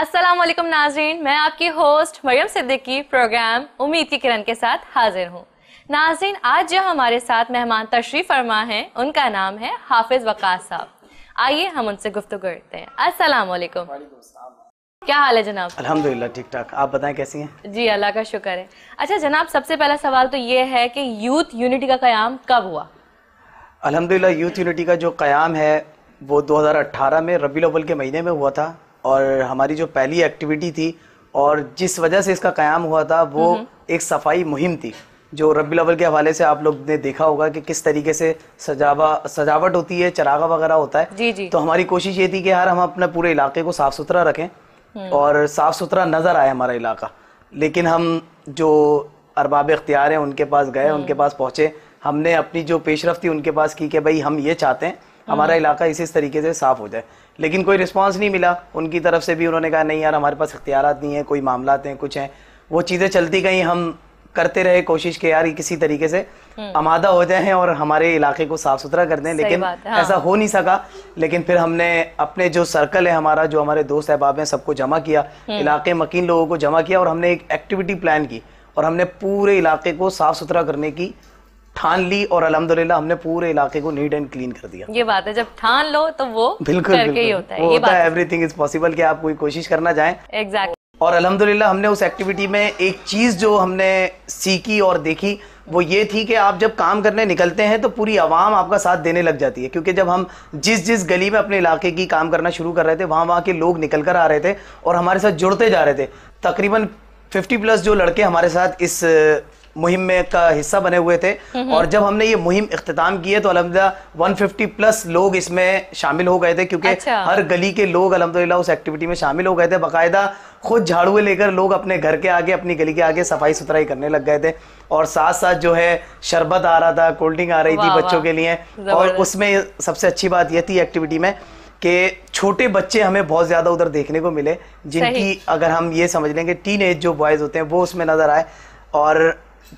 अस्सलाम वालेकुम नाजरीन मैं आपकी होस्ट मरियम सिद्दीकी प्रोग्राम उम्मीद की किरण के साथ हाजिर हूँ नाजरीन आज जो हमारे साथ मेहमान तशरीफ फरमा हैं उनका नाम है हाफिज वकास साहब आइए हम उनसे गुफ्तु करते हैं अस्सलाम वालेकुम क्या हाल है जनाब अल्हम्दुलिल्लाह ठीक ठाक आप बताएं कैसी हैं जी अल्लाह का शुक्र है अच्छा जनाब सबसे पहला सवाल तो ये है कि यूथ यूनिटी का क्याम कब हुआ अल्हम्दुलिल्लाह यूथ यूनिटी का जो क्याम है वो 2018 में रबी अव्वल के महीने में हुआ था और हमारी जो पहली एक्टिविटी थी और जिस वजह से इसका क्याम हुआ था वो एक सफाई मुहिम थी जो रबी लवल के हवाले से आप लोग ने देखा होगा कि किस तरीके से सजावा सजावट होती है चरागा वगैरह होता है जी जी। तो हमारी कोशिश ये थी कि यार हम अपने पूरे इलाके को साफ़ सुथरा रखें हम्म। और साफ़ सुथरा नज़र आए हमारा इलाका लेकिन हम जो अरबाब इख्तियार हैं उनके पास गए हम्म। उनके पास पहुँचे हमने अपनी जो पेशरफ थी उनके पास की कि भाई हम ये चाहते हैं हमारा हम्म। इलाका इसी तरीके से साफ़ हो जाए लेकिन कोई रिस्पॉन्स नहीं मिला उनकी तरफ से भी उन्होंने कहा नहीं यार हमारे पास अख्तियार नहीं है कोई मामला हैं कुछ हैं वो चीज़ें चलती गई हम करते रहे कोशिश के यार किसी तरीके से हम्म। आमादा हो जाए और हमारे इलाके को साफ सुथरा कर दें लेकिन हाँ। ऐसा हो नहीं सका लेकिन फिर हमने अपने जो सर्कल है हमारा जो हमारे दोस्त अहबाब हैं सबको जमा किया हम्म। इलाके मकीन लोगों को जमा किया और हमने एक एक्टिविटी प्लान की और हमने पूरे इलाके को साफ सुथरा करने की ठान ली और अलहमदुल्ला हमने पूरे इलाके को नीट एंड क्लीन कर दिया ये बात है जब ठान लो तो वो बिल्कुल करके बिल्कुल, होता है एवरीथिंग इज पॉसिबल की आप कोई कोशिश करना चाहें एग्जैक्ट और अलहमदुल्ला हमने उस एक्टिविटी में एक चीज जो हमने सीखी और देखी वो ये थी कि आप जब काम करने निकलते हैं तो पूरी आवाम आपका साथ देने लग जाती है क्योंकि जब हम जिस जिस गली में अपने इलाके की काम करना शुरू कर रहे थे वहाँ वहाँ के लोग निकल कर आ रहे थे और हमारे साथ जुड़ते जा रहे थे तकरीबन 50 प्लस जो लड़के हमारे साथ इस मुहिम में का हिस्सा बने हुए थे और जब हमने ये मुहिम अख्ताम की है तो अलहमदिल्ला 150 प्लस लोग इसमें शामिल हो गए थे क्योंकि अच्छा। हर गली के लोग अलहमदिल्ला उस एक्टिविटी में शामिल हो गए थे बाकायदा खुद झाड़ू लेकर लोग अपने घर के आगे अपनी गली के आगे सफाई सुथराई करने लग गए थे और साथ साथ जो है शरबत आ रहा था कोल्ड ड्रिंक आ रही थी बच्चों के लिए और उसमें सबसे अच्छी बात यह थी एक्टिविटी में कि छोटे बच्चे हमें बहुत ज़्यादा उधर देखने को मिले जिनकी अगर हम ये समझ लें कि टीन एज जो बॉयज़ होते हैं वो उसमें नज़र आए और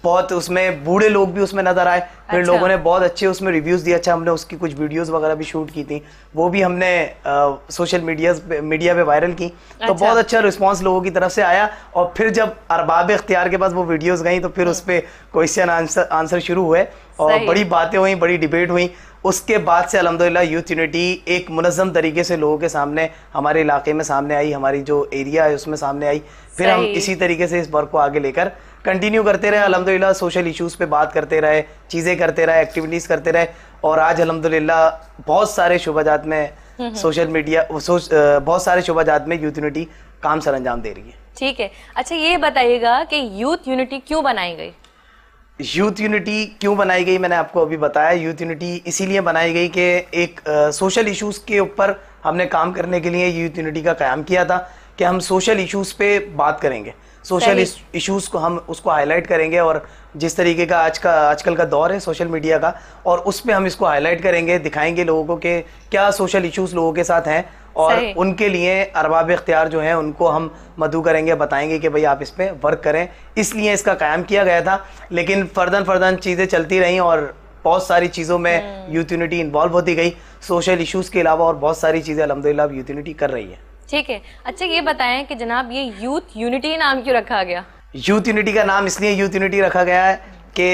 बहुत उसमें बूढ़े लोग भी उसमें नजर आए फिर अच्छा। लोगों ने बहुत अच्छे उसमें रिव्यूज दिए अच्छा हमने उसकी कुछ वीडियोस वगैरह भी शूट की थी वो भी हमने आ, सोशल मीडिया मीडिया पे वायरल की तो अच्छा। तो बहुत अच्छा रिस्पांस लोगों की तरफ से आया और फिर जब अरबाब इख्तियार के पास वो वीडियोस गई तो फिर हम्म। उस पर क्वेश्चन आंसर आंसर शुरू हुए और बड़ी बातें हुई बड़ी डिबेट हुई उसके बाद से अलहमदिल्ला यूथ यूनिटी एक मुनज़म तरीके से लोगों के सामने हमारे इलाके में सामने आई हमारी जो एरिया है उसमें सामने आई फिर हम इसी तरीके से इस वर्क को आगे लेकर कंटिन्यू करते रहे अलहमदिल्ला सोशल इश्यूज़ पे बात करते रहे चीज़ें करते रहे एक्टिविटीज़ करते रहे और आज अलहमदिल्ला बहुत सारे शुभाजात में हम्म, हम्म। सोशल मीडिया बहुत सारे शुभाजात में यूथ यूनिटी काम सर अंजाम दे रही है ठीक है अच्छा ये बताइएगा कि यूथ यूनिटी क्यों बनाई गई यूथ यूनिटी क्यों बनाई गई मैंने आपको अभी बताया यूथ यूनिटी इसीलिए बनाई गई कि एक सोशल इश्यूज़ के ऊपर हमने काम करने के लिए यूथ यूनिटी का क्याम किया था कि हम सोशल इश्यूज़ पे बात करेंगे सोशल इश्यूज को हम उसको हाईलाइट करेंगे और जिस तरीके का आज का आजकल का दौर है सोशल मीडिया का और उस पर हम इसको हाईलाइट करेंगे दिखाएंगे लोगों को कि क्या सोशल इश्यूज लोगों के साथ हैं और उनके लिए अरबाब इख्तियार जो हैं उनको हम मधु करेंगे बताएंगे कि भाई आप इस पर वर्क करें इसलिए इसका कायम किया गया था लेकिन फर्दन फर्दन चीज़ें चलती रहीं और बहुत सारी चीज़ों में यूथ यूनिटी इन्वॉल्व होती गई सोशल इश्यूज़ के अलावा और बहुत सारी चीज़ें अलहमदिल्ला यूथ यूनिटी कर रही है ठीक है अच्छा ये बताएं कि जनाब ये यूथ यूनिटी नाम क्यों रखा गया यूथ यूनिटी का नाम इसलिए यूथ यूनिटी रखा गया है कि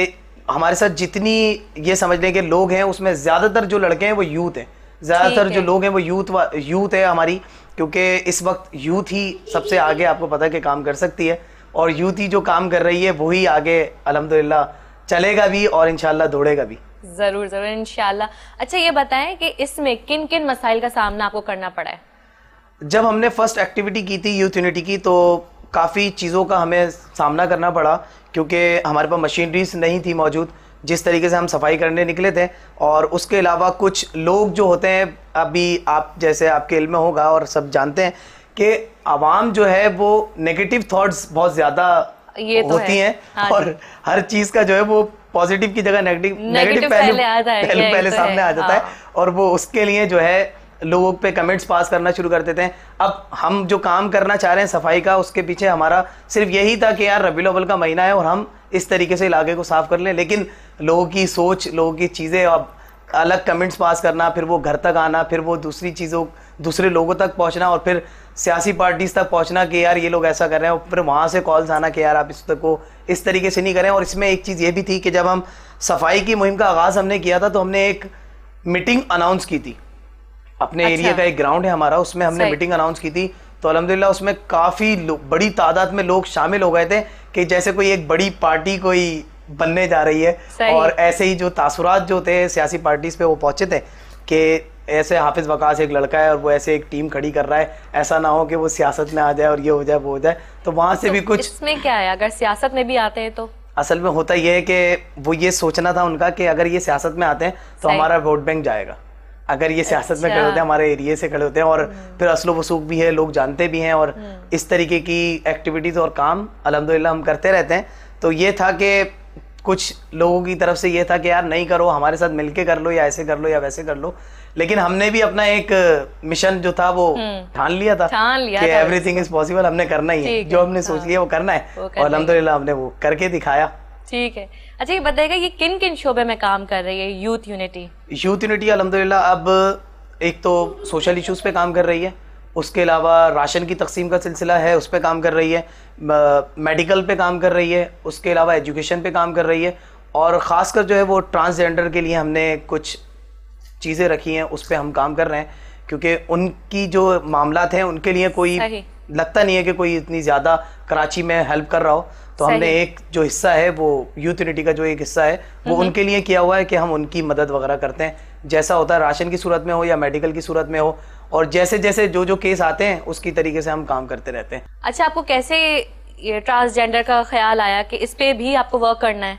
हमारे साथ जितनी ये समझ लें कि लोग हैं उसमें ज़्यादातर जो लड़के हैं वो यूथ हैं ज़्यादातर जो लोग हैं वो यूथ यूथ है हमारी क्योंकि इस वक्त यूथ ही सबसे आगे आपको पता है कि काम कर सकती है और यूथ ही जो काम कर रही है वही आगे अलहमदिल्ला चलेगा भी और इनशाला दौड़ेगा भी ज़रूर ज़रूर इनशाला अच्छा ये बताएं कि इसमें किन किन मसाइल का सामना आपको करना पड़ा है जब हमने फर्स्ट एक्टिविटी की थी यूथ यूनिटी की तो काफ़ी चीज़ों का हमें सामना करना पड़ा क्योंकि हमारे पास मशीनरीज नहीं थी मौजूद जिस तरीके से हम सफाई करने निकले थे और उसके अलावा कुछ लोग जो होते हैं अभी आप जैसे आपके इल्म में होगा और सब जानते हैं कि आवाम जो है वो नेगेटिव थॉट्स बहुत ज़्यादा ये तो होती है, हैं हाँ और हर चीज़ का जो है वो पॉजिटिव की जगह नेगेटिव नेगेटिव पहले पहले, पहले, तो पहले सामने आ जाता है हाँ। और वो उसके लिए जो है लोगों पे कमेंट्स पास करना शुरू करते थे अब हम जो काम करना चाह रहे हैं सफाई का उसके पीछे हमारा सिर्फ यही था कि यार रबी अव्वल का महीना है और हम इस तरीके से इलाके को साफ़ कर लें लेकिन लोगों की सोच लोगों की चीज़ें अब अलग कमेंट्स पास करना फिर वो घर तक आना फिर वो दूसरी चीज़ों दूसरे लोगों तक पहुंचना और फिर सियासी पार्टीज़ तक पहुंचना कि यार ये लोग ऐसा कर रहे हैं और फिर वहाँ से कॉल्स आना कि यार आप इस तक को इस तरीके से नहीं करें और इसमें एक चीज़ ये भी थी कि जब हम सफाई की मुहिम का आगाज़ हमने किया था तो हमने एक मीटिंग अनाउंस की थी अपने अच्छा। एरिया का एक ग्राउंड है हमारा उसमें हमने मीटिंग अनाउंस की थी तो अलहमदिल्ला उसमें काफ़ी बड़ी तादाद में लोग शामिल हो गए थे कि जैसे कोई एक बड़ी पार्टी कोई बनने जा रही है और ऐसे ही जो तासुरात जो थे सियासी पार्टीज पे वो पहुंचे थे कि ऐसे हाफिज वकास एक लड़का है और वो ऐसे एक टीम खड़ी कर रहा है ऐसा ना हो कि वो सियासत में आ जाए और ये हो जाए वो हो जाए तो वहाँ से तो भी कुछ इसमें क्या है अगर सियासत में भी आते हैं तो असल में होता यह है कि वो ये सोचना था उनका कि अगर ये सियासत में आते हैं तो हमारा वोट बैंक जाएगा अगर ये सियासत अच्छा। में खड़े होते हैं अच्छा। हमारे एरिए से खड़े होते हैं और हम्म। फिर असलो वसूख भी है लोग जानते भी हैं और हम्म। इस तरीके की एक्टिविटीज़ और काम अलहमदिल्ला हम करते रहते हैं तो ये था कि कुछ लोगों की तरफ से ये था कि यार नहीं करो हमारे साथ मिलके कर लो या ऐसे कर लो या वैसे कर लो लेकिन हमने भी अपना एक मिशन जो था वो हम्म। ठान लिया था ठान लिया कि एवरीथिंग इज पॉसिबल हमने करना ही है जो हमने सोच हाँ। लिया वो करना है और अलहमदुल्ला हमने वो करके दिखाया ठीक है अच्छा ये बताइएगा ये किन किन शोबे में काम कर रही है यूथ यूनिटी यूथ यूनिटी अलहमदिल्ला अब एक तो सोशल इशूज़ पे काम कर रही है उसके अलावा राशन की तकसीम का सिलसिला है उस पर काम कर रही है मेडिकल पे काम कर रही है उसके अलावा एजुकेशन पे काम कर रही है और ख़ासकर जो है वो ट्रांसजेंडर के लिए हमने कुछ चीज़ें रखी हैं उस पर हम काम कर रहे हैं क्योंकि उनकी जो मामला हैं उनके लिए कोई लगता नहीं है कि कोई इतनी ज़्यादा कराची में हेल्प कर रहा हो तो हमने एक जो हिस्सा है वो यूथ यूनिटी का जो एक हिस्सा है वो उनके लिए किया हुआ है कि हम उनकी मदद वगैरह करते हैं जैसा होता है राशन की सूरत में हो या मेडिकल की सूरत में हो और जैसे जैसे जो जो केस आते हैं उसकी तरीके से हम काम करते रहते हैं अच्छा आपको कैसे ये ट्रांसजेंडर का ख्याल आया कि इस पर भी आपको वर्क करना है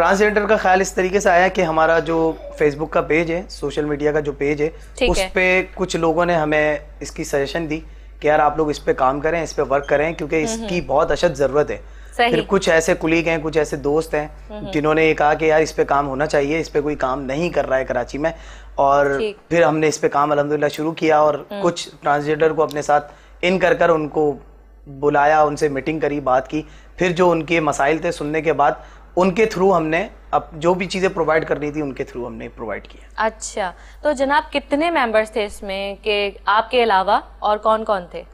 ट्रांसजेंडर का ख्याल इस तरीके से आया कि हमारा जो फेसबुक का पेज है सोशल मीडिया का जो पेज है उस पर कुछ लोगों ने हमें इसकी सजेशन दी कि यार आप लोग इस पर काम करें इस पर वर्क करें क्योंकि इसकी बहुत अशद ज़रूरत है फिर कुछ ऐसे कुलीग हैं कुछ ऐसे दोस्त हैं हम्म, हम्म। जिन्होंने ये कहा कि यार इस पे काम होना चाहिए इस पे कोई काम नहीं कर रहा है कराची में और फिर हमने इस पे काम अलहमदिल्ला शुरू किया और हम्म। कुछ ट्रांसजेंडर को अपने साथ इन कर कर उनको बुलाया उनसे मीटिंग करी बात की फिर जो उनके मसाइल थे सुनने के बाद उनके थ्रू हमने अब जो भी चीज़ें प्रोवाइड करनी थी उनके थ्रू हमने प्रोवाइड किया अच्छा तो जनाब कितने मेंबर्स थे इसमें के आपके अलावा और कौन कौन थे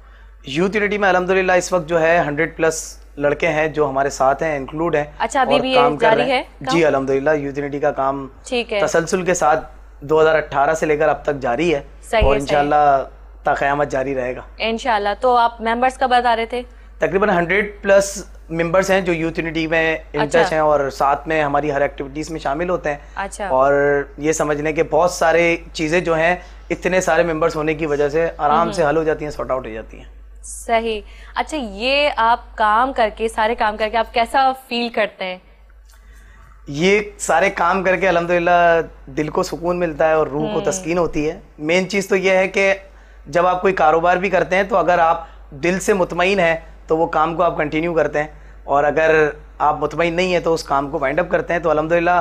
यूथ यूनिटी में अलहमदिल्ला इस वक्त जो है हंड्रेड प्लस लड़के हैं जो हमारे साथ हैं इंक्लूड हैं अच्छा अभी भी काम जारी है काम? जी अलहमदिल्ला यूथ का काम ठीक है तसलसल के साथ 2018 से लेकर अब तक जारी है सही और इनशाला क़यामत जारी रहेगा इनशाला तो आप मेंबर्स का बता रहे थे तकरीबन 100 प्लस मेंबर्स हैं जो यूथ यूनिटी में इंटरेस्ट अच्छा। हैं और साथ में हमारी हर एक्टिविटीज में शामिल होते हैं अच्छा। और ये समझने के बहुत सारे चीज़ें जो हैं इतने सारे मेंबर्स होने की वजह से आराम हम्म। से हल हो जाती हैं सॉर्ट आउट हो जाती हैं सही अच्छा ये आप काम करके सारे काम करके आप कैसा फील करते हैं ये सारे काम करके अलहमदिल्ला दिल को सुकून मिलता है और रूह को हम्म। तस्कीन होती है मेन चीज़ तो ये है कि जब आप कोई कारोबार भी करते हैं तो अगर आप दिल से मुतमिन हैं तो वो काम को आप कंटिन्यू करते हैं और अगर आप मुतमिन नहीं है तो उस काम को वाइंड अप करते हैं तो अलहमदिल्ला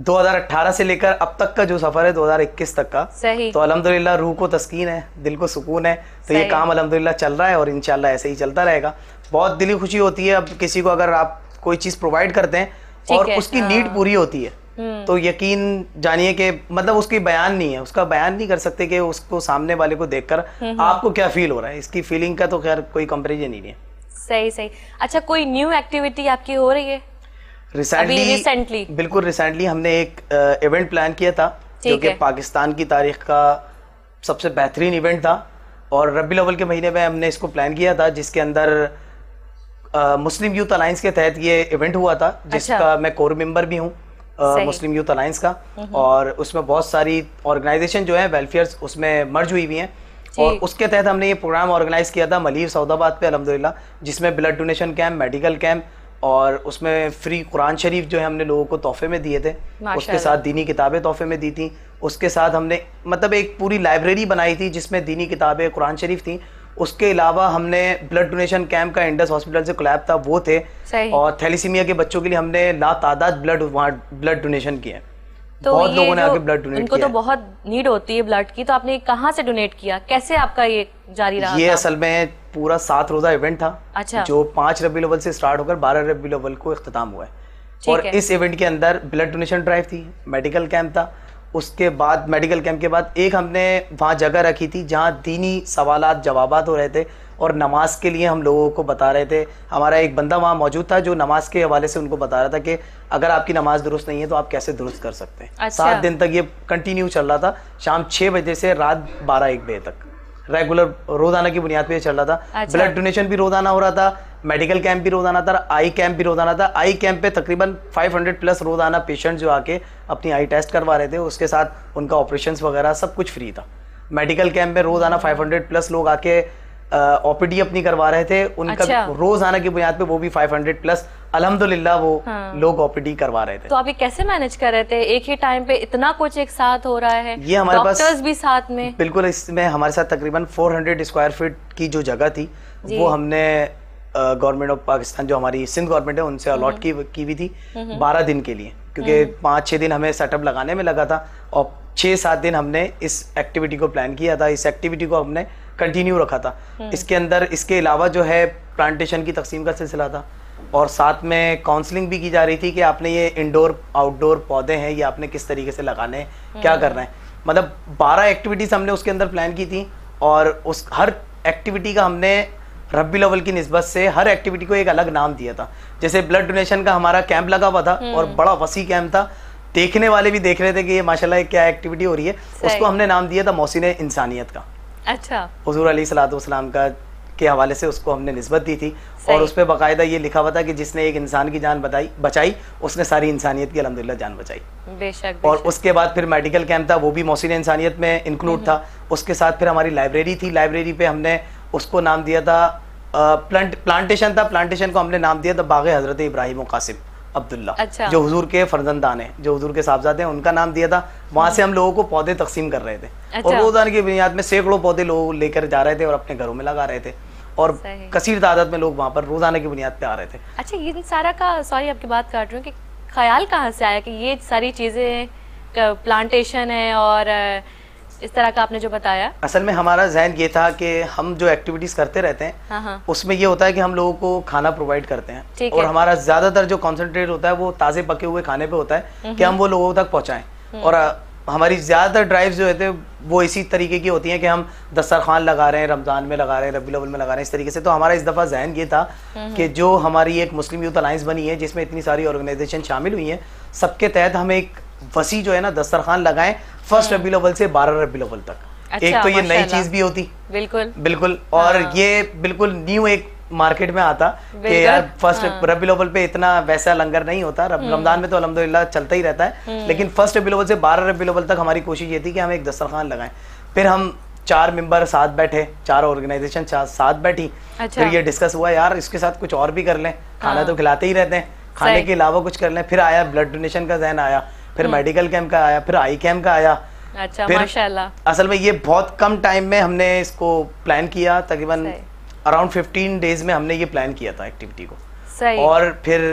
2018 से लेकर अब तक का जो सफर है 2021 तक का सही तो अलहमदुल्ला रूह को तस्कीन है दिल को सुकून है तो ये काम अलहमदुल्ला चल रहा है और इनशाला ऐसे ही चलता रहेगा बहुत दिली खुशी होती है अब किसी को अगर आप कोई चीज प्रोवाइड करते हैं और है, उसकी हाँ। नीड पूरी होती है हम्म। तो यकीन जानिए कि मतलब उसकी बयान नहीं है उसका बयान नहीं कर सकते कि उसको सामने वाले को देखकर हम्म, हम्म। आपको क्या फील हो रहा है इसकी फीलिंग का तो खैर कोई कंपेरिजन ही नहीं है सही सही अच्छा कोई न्यू एक्टिविटी आपकी हो रही है रिसेंटली बिल्कुल रिसेंटली हमने एक इवेंट uh, प्लान किया था जो कि पाकिस्तान की तारीख का सबसे बेहतरीन इवेंट था और रबी लवल के महीने में हमने इसको प्लान किया था जिसके अंदर मुस्लिम यूथ अलायंस के तहत ये इवेंट हुआ था अच्छा। जिसका अच्छा। मैं कोर मेंबर भी हूँ मुस्लिम यूथ अलायंस का और उसमें बहुत सारी ऑर्गेनाइजेशन जो है वेलफेयर उसमें मर्ज हुई हुई हैं और उसके तहत हमने ये प्रोग्राम ऑर्गेनाइज किया था मलिर सऊदाबाद पे अलहमदिल्ला जिसमें blood donation camp medical camp और उसमें फ्री कुरान शरीफ जो है हमने लोगों को तोहफे में दिए थे उसके साथ दीनी किताबें तोहफे में दी थी उसके साथ हमने मतलब एक पूरी लाइब्रेरी बनाई थी जिसमें दीनी किताबें कुरान शरीफ थी उसके अलावा हमने ब्लड डोनेशन कैंप का इंडस हॉस्पिटल से कोलैब था वो थे और थैलीसीमिया के बच्चों के लिए हमने ला तादाद ब्लड वहाँ ब्लड डोनेशन किए तो बहुत लोगों ने आके ब्लड डोनेट उनको तो बहुत नीड होती है ब्लड की तो आपने कहाँ से डोनेट किया कैसे आपका ये जारी रहा ये असल में पूरा सात रोजा इवेंट था अच्छा। जो पांच रबी लेवल से स्टार्ट होकर बारह रबी लेवल को अख्ताम हुआ है और है। इस इवेंट के अंदर ब्लड डोनेशन ड्राइव थी मेडिकल कैंप था उसके बाद मेडिकल कैंप के बाद एक हमने वहाँ जगह रखी थी जहाँ दीनी सवाल जवाब हो रहे थे और नमाज के लिए हम लोगों को बता रहे थे हमारा एक बंदा वहाँ मौजूद था जो नमाज के हवाले से उनको बता रहा था कि अगर आपकी नमाज दुरुस्त नहीं है तो आप कैसे दुरुस्त कर सकते हैं अच्छा। सात दिन तक ये कंटिन्यू चल रहा था शाम छः बजे से रात बारह एक बजे तक रेगुलर रोजाना की बुनियाद पे चल रहा था ब्लड अच्छा। डोनेशन भी रोजाना हो रहा था मेडिकल कैंप भी रोजाना था आई कैंप भी रोजाना था आई कैंप पे तकरीबन 500 प्लस रोजाना पेशेंट जो आके अपनी आई टेस्ट करवा रहे थे उसके साथ उनका ऑपरेशन वगैरह सब कुछ फ्री था मेडिकल कैंप में रोजाना 500 प्लस लोग आके ओपीडी अपनी करवा रहे थे उनका अच्छा। रोजाना की बुनियाद पे वो भी 500 प्लस अलहमदुल्ला वो हाँ। लोग ओपीडी करवा रहे थे तो आप ये कैसे मैनेज कर रहे थे एक ही टाइम पे इतना कुछ एक साथ हो रहा है ये हमारे पास भी साथ में बिल्कुल इसमें हमारे साथ तकरीबन 400 स्क्वायर फीट की जो जगह थी वो हमने गवर्नमेंट ऑफ पाकिस्तान जो हमारी सिंध गवर्नमेंट है उनसे अलॉट हम्म। की की हुई थी हम्म। बारह दिन के लिए क्योंकि हम्म। पाँच छः दिन हमें सेटअप लगाने में लगा था और छः सात दिन हमने इस एक्टिविटी को प्लान किया था इस एक्टिविटी को हमने कंटिन्यू रखा था हम्म। इसके अंदर इसके अलावा जो है प्लांटेशन की तकसीम का सिलसिला था और साथ में काउंसलिंग भी की जा रही थी कि आपने ये इंडोर आउटडोर पौधे हैं ये आपने किस तरीके से लगाने हैं हम्म। क्या करना है मतलब बारह एक्टिविटीज़ हमने उसके अंदर प्लान की थी और उस हर एक्टिविटी का हमने रबी लेवल की नस्बत से हर एक्टिविटी को एक अलग नाम दिया था जैसे ब्लड डोनेशन का हमारा कैंप लगा हुआ था हम्म। और बड़ा वसी कैंप था देखने वाले भी देख रहे थे कि ये माशाल्लाह क्या एक्टिविटी हो रही है उसको हमने नाम दिया था मोहसिन इंसानियत का अच्छा हजूर अली सलाम का के हवाले से उसको हमने नस्बत दी थी और उस पर बाकायदा ये लिखा हुआ था कि जिसने एक इंसान की जान बताई बचाई उसने सारी इंसानियत की अलहमदिल्ला जान बचाई बेशक और उसके बाद फिर मेडिकल कैंप था वो भी मौसी इंसानियत में इंक्लूड हम्म। था उसके साथ फिर हमारी लाइब्रेरी थी लाइब्रेरी पे हमने उसको नाम दिया था प्लांट प्लांटेशन था प्लांटेशन को हमने नाम दिया था बाग हज़रत इब्राहिम कासिम अब्दुल्ला अच्छा। जो हजूर के फर्जंदान है जो हजूर के साहबजादे हैं उनका नाम दिया था वहाँ से हम लोगों को पौधे तकसीम कर रहे थे अच्छा। और रोजाना की बुनियाद में सैकड़ों पौधे लोग लेकर जा रहे थे और अपने घरों में लगा रहे थे और कसीर तादाद में लोग वहाँ पर रोजाना की बुनियाद पे आ रहे थे अच्छा ये सारा का सॉरी आपकी बात काट रही हूँ की ख्याल कहाँ से आया की ये सारी चीज़ें प्लांटेशन है और इस तरह का आपने जो बताया असल में हमारा जहन ये था कि हम जो एक्टिविटीज करते रहते हैं हाँ, हाँ। उसमें ये होता है कि हम लोगों को खाना प्रोवाइड करते हैं और है। हमारा ज्यादातर जो कॉन्सेंट्रेट होता है वो ताजे पके हुए खाने पे होता है हम्म, कि हम हम्म। वो लोगों तक पहुँचाए हम्म। और हमारी ज़्यादातर ड्राइव जो है वो इसी तरीके की होती है कि हम दस्तरखान लगा रहे हैं रमज़ान में लगा रहे हैं रबी में लगा रहे हैं इस तरीके से तो हमारा इस दफ़ा जहन ये था कि जो हमारी एक मुस्लिम यूथ अलायंस बनी है जिसमें इतनी सारी ऑर्गेनाइजेशन शामिल हुई है सबके तहत हम एक वसी जो है ना दस्तरखान लगाए फर्स्ट हाँ। रबी अव्वल से बारह रबी अव्वल तक अच्छा, एक तो ये नई चीज भी होती बिल्कुल बिल्कुल और हाँ। ये बिल्कुल न्यू एक मार्केट में आता कि यार फर्स्ट हाँ। रबी अव्वल पे इतना वैसा लंगर नहीं होता हम्म। रमजान में तो अलहमदिल्ला चलता ही रहता है हम्म। लेकिन फर्स्ट रबी अव्वल से बारह रबी अव्वल तक हमारी कोशिश ये थी कि हम एक दस्तरखान लगाए फिर हम चार मेंबर साथ बैठे चार ऑर्गेनाइजेशन साथ बैठी अच्छा। फिर ये डिस्कस हुआ यार इसके साथ कुछ और भी कर लें खाना हाँ। तो खिलाते ही रहते हैं खाने के अलावा कुछ कर लें फिर आया ब्लड डोनेशन का जहन आया फिर मेडिकल हम्म। कैंप का आया फिर आई कैंप का आया अच्छा माशाल्लाह असल में ये बहुत कम टाइम में हमने इसको प्लान किया तकरीबन अराउंड 15 डेज में हमने ये प्लान किया था एक्टिविटी को सही और फिर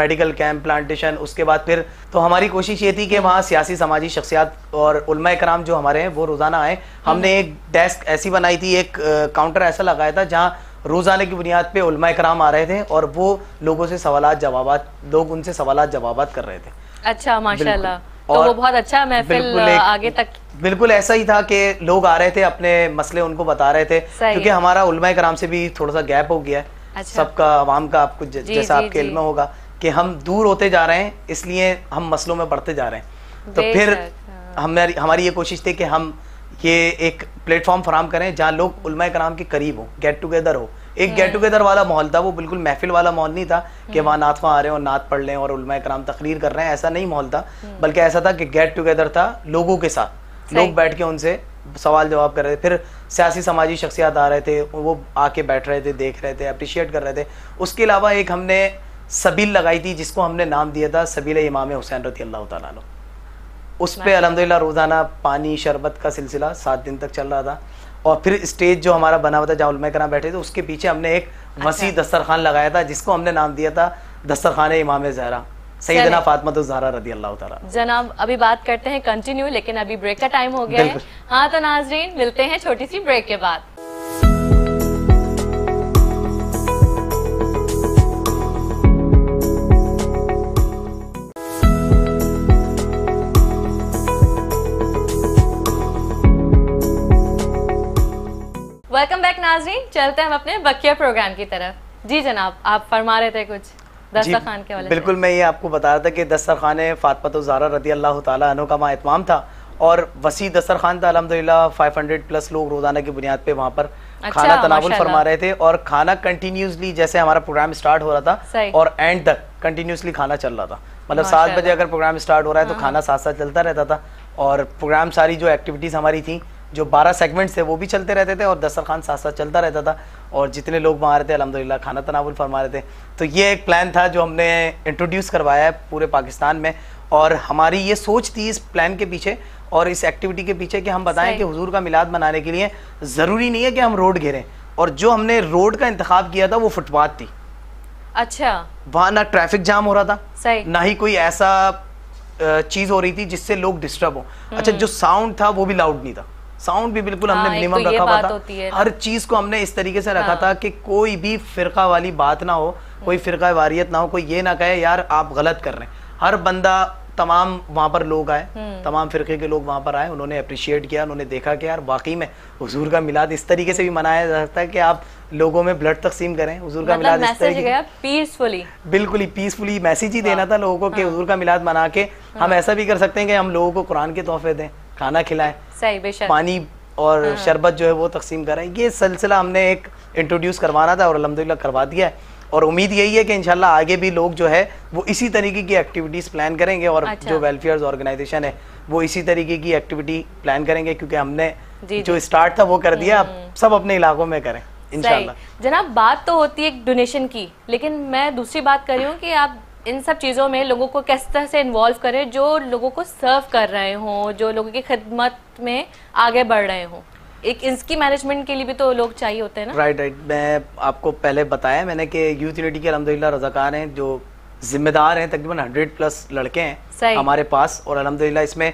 मेडिकल कैंप प्लांटेशन उसके बाद फिर तो हमारी कोशिश ये थी कि हम्म। वहाँ सियासी समाजी शख्सियात और उलमा कराम जो हमारे हैं वो रोज़ाना आए हमने हम्म। एक डेस्क ऐसी बनाई थी एक काउंटर ऐसा लगाया था जहाँ रोज़ाने की बुनियाद पे उलमा कराम आ रहे थे और वो लोगों से सवाल जवाब लोग उनसे सवाल जवाब कर रहे थे अच्छा माशाल्लाह तो वो बहुत अच्छा महफिल आगे तक बिल्कुल ऐसा ही था कि लोग आ रहे थे अपने मसले उनको बता रहे थे क्योंकि हमारा उलमा कराम से भी थोड़ा सा गैप हो गया है अच्छा। सबका आवाम का आपको ज, जी, जैसा जी, आपके इल्म होगा कि हम दूर होते जा रहे हैं इसलिए हम मसलों में बढ़ते जा रहे हैं तो फिर हाँ। हमारी हमारी ये कोशिश थी कि हम ये एक प्लेटफॉर्म फराम करें जहाँ लोग उलमा कराम के करीब हो गेट टुगेदर हो एक गेट टुगेदर वाला माहौल था वो बिल्कुल महफिल वाला माहौल नहीं था कि hmm. वहाँ नातवा आ रहे हैं और नात पढ़ लें और उलमा कराम तकरीर कर रहे हैं ऐसा नहीं माहौल था hmm. बल्कि ऐसा था कि गेट टुगेदर था लोगों के साथ लोग बैठ के उनसे सवाल जवाब कर रहे थे फिर सियासी समाजी शख्सियात आ रहे थे वो आके बैठ रहे थे देख रहे थे अप्रिशिएट कर रहे थे उसके अलावा एक हमने सबील लगाई थी जिसको हमने नाम दिया था सबील इमाम हुसैन रती अल्लाह तु उस पर अलहमदिल्ला रोज़ाना पानी शरबत का सिलसिला सात दिन तक चल रहा था और फिर स्टेज जो हमारा बना हुआ था जहाँ कराम बैठे थे उसके पीछे हमने एक वसी अच्छा। दस्तरखान लगाया था जिसको हमने नाम दिया था दस्तरखान इमाम जहरा सही फातमत रदी अल्लाह जनाब अभी बात करते हैं कंटिन्यू लेकिन अभी ब्रेक का टाइम हो गया है हाँ तो नाजरीन मिलते हैं छोटी सी ब्रेक के बाद वेलकम बैक नाजरीन चलते हैं हम अपने बकिया प्रोग्राम की तरफ जी जनाब आप फरमा रहे थे कुछ दस्तर खान के वाले बिल्कुल मैं ये आपको बता रहा था कि दस्तर खान फातमत तो ज़ारा रदी अल्लाह तु का वहाँ इतमाम था और वसी दस्तर खान था अलहमदिल्ला 500 प्लस लोग रोज़ाना की बुनियाद पे वहाँ पर अच्छा, खाना तनावल फरमा रहे थे और खाना कंटिन्यूसली जैसे हमारा प्रोग्राम स्टार्ट हो रहा था और एंड तक कंटिन्यूसली खाना चल रहा था मतलब सात बजे अगर प्रोग्राम स्टार्ट हो रहा है तो हाँ। खाना साथ साथ चलता रहता था और प्रोग्राम सारी जो एक्टिविटीज़ हमारी थी जो बारह सेगमेंट्स थे वो भी चलते रहते थे और दस्तरखान साथ साथ चलता रहता था और जितने लोग वहाँ आ रहे थे अलहमदिल्ला खाना तनावल फरमा रहे थे तो ये एक प्लान था जो हमने इंट्रोड्यूस करवाया है पूरे पाकिस्तान में और हमारी ये सोच थी इस प्लान के पीछे और इस एक्टिविटी के पीछे कि हम बताएं कि हुजूर का मिलाद मनाने के लिए ज़रूरी नहीं है कि हम रोड घेरें और जो हमने रोड का इंतखब किया था वो फुटपाथ थी अच्छा वहाँ ना ट्रैफिक जाम हो रहा था ना ही कोई ऐसा चीज़ हो रही थी जिससे लोग डिस्टर्ब हो अच्छा हम्म। जो साउंड था वो भी लाउड नहीं था साउंड भी बिल्कुल हमने मिनिमम हाँ, तो रखा हुआ था हर चीज को हमने इस तरीके से रखा हाँ। था कि कोई भी फिरका वाली बात ना हो कोई हम्म। फिरका वारियत ना हो कोई ये ना कहे यार आप गलत कर रहे हैं हर बंदा तमाम वहाँ पर लोग आए हम्म। तमाम फ़िरके के लोग वहाँ पर आए उन्होंने अप्रिशिएट किया उन्होंने देखा कि यार वाकई में हजूर का मिलाद इस तरीके से भी मनाया जा सकता है कि आप लोगों में ब्लड तकसीम करें हजूर का मतलब मिलाद इस तरीके पीसफुली बिल्कुल ही पीसफुली मैसेज ही देना हाँ। था लोगों को कि हजूर का मिलाद मना के हम ऐसा भी कर सकते हैं कि हम लोगों को कुरान के तोहफे दें खाना खिलाए सही बेशक पानी और हाँ। शरबत जो है वो तकसीम करें ये सिलसिला हमने एक इंट्रोड्यूस करवाना था और अलहमदिल्ला करवा दिया है और उम्मीद यही है कि इनशाला आगे भी लोग जो है वो इसी तरीके की एक्टिविटीज़ प्लान करेंगे और अच्छा। जो वेलफेयर ऑर्गेनाइजेशन है वो इसी तरीके की एक्टिविटी प्लान करेंगे क्योंकि हमने जी जो स्टार्ट था वो कर दिया अब हम्म। सब अपने इलाकों में करें इनशाला जनाब बात तो होती है डोनेशन की लेकिन मैं दूसरी बात कर रही हूँ कि आप इन सब चीज़ों में लोगों को किस तरह से इन्वॉल्व करें जो लोगों को सर्व कर रहे हों जो लोगों की खिदमत में आगे बढ़ रहे हों एक इसकी मैनेजमेंट के लिए भी तो लोग चाहिए होते हैं ना राइट राइट मैं आपको पहले बताया मैंने कि यूथ यूनिटी के अलहमदिल्ला रजाकार हैं जो जिम्मेदार हैं तकरीबन हंड्रेड प्लस लड़के हैं सही. हमारे पास और अलहमदिल्ला इसमें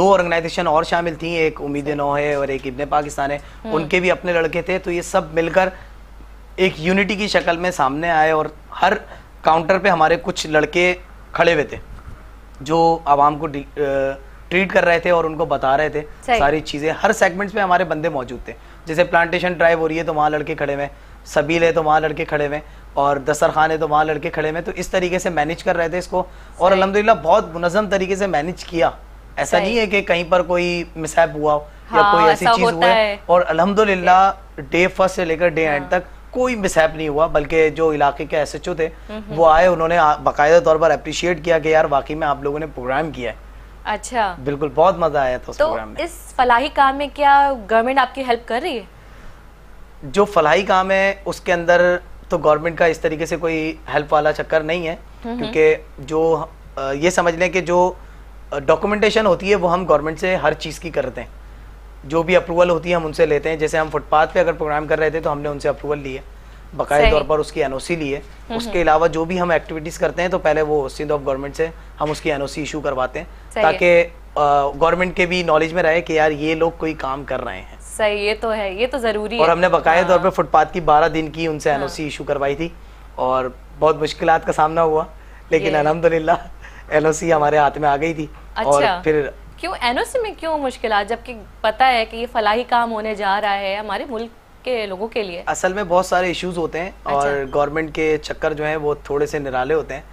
दो ऑर्गेनाइजेशन और शामिल थी एक उम्मीद नौ है और एक इबन पाकिस्तान है हम्म। उनके भी अपने लड़के थे तो ये सब मिलकर एक यूनिटी की शक्ल में सामने आए और हर काउंटर पे हमारे कुछ लड़के खड़े हुए थे जो आवाम को ट्रीट कर रहे थे और उनको बता रहे थे सारी चीज़ें हर सेगमेंट्स में हमारे बंदे मौजूद थे जैसे प्लांटेशन ड्राइव हो रही है तो वहाँ लड़के खड़े हुए सबील है तो वहाँ लड़के खड़े हुए और खान है तो वहाँ लड़के खड़े हुए तो इस तरीके से मैनेज कर रहे थे इसको और अलहमदिल्ला बहुत मुनजम तरीके से मैनेज किया ऐसा नहीं है कि कहीं पर कोई मिसहैप हुआ हाँ, या कोई ऐसी चीज़ हुआ और अलहमदुल्ला डे फर्स्ट से लेकर डे एंड हाँ। तक कोई मिसहैप नहीं हुआ बल्कि जो इलाके के एस एच ओ थे हम्म। वो आए उन्होंने बाकायदा तौर पर अप्रिशिएट किया कि यार वाकई में आप लोगों ने प्रोग्राम किया है अच्छा बिल्कुल बहुत मजा आया था उस तो प्रोग्राम में इस फलाही काम में क्या गवर्नमेंट आपकी हेल्प कर रही है जो फलाही काम है उसके अंदर तो गवर्नमेंट का इस तरीके से कोई हेल्प वाला चक्कर नहीं है हम्म, हम्म। क्योंकि जो ये समझ लें कि जो डॉक्यूमेंटेशन होती है वो हम गवर्नमेंट से हर चीज़ की करते हैं जो भी अप्रूवल होती है हम उनसे लेते हैं जैसे हम फुटपाथ पे अगर प्रोग्राम कर रहे थे तो हमने उनसे अप्रूवल लिए बकाये तौर पर उसकी एनओसी लिए हम्म, हम्म। उसके अलावा जो भी हम एक्टिविटीज करते हैं तो पहले वो सिंध ऑफ गवर्नमेंट से हम उसकी एनओसी इशू करवाते हैं ताकि गवर्नमेंट के भी नॉलेज में रहे कि यार ये लोग कोई काम कर रहे हैं सही ये तो है ये तो जरूरी और हमने बकाये तौर पर फुटपाथ हाँ। की बारह दिन की उनसे एनओसी हाँ। इशू करवाई थी और बहुत मुश्किल का सामना हुआ लेकिन अलहमदुल्ला एनओसी हमारे हाथ में आ गई थी और अच्छा। फिर क्यों एनओसी में क्यों मुश्किल जबकि पता है कि ये फलाही काम होने जा रहा है हमारे मुल्क के लोगों के लिए असल में बहुत सारे इश्यूज होते हैं अच्छा। और गवर्नमेंट के चक्कर जो हैं वो थोड़े से निराले होते हैं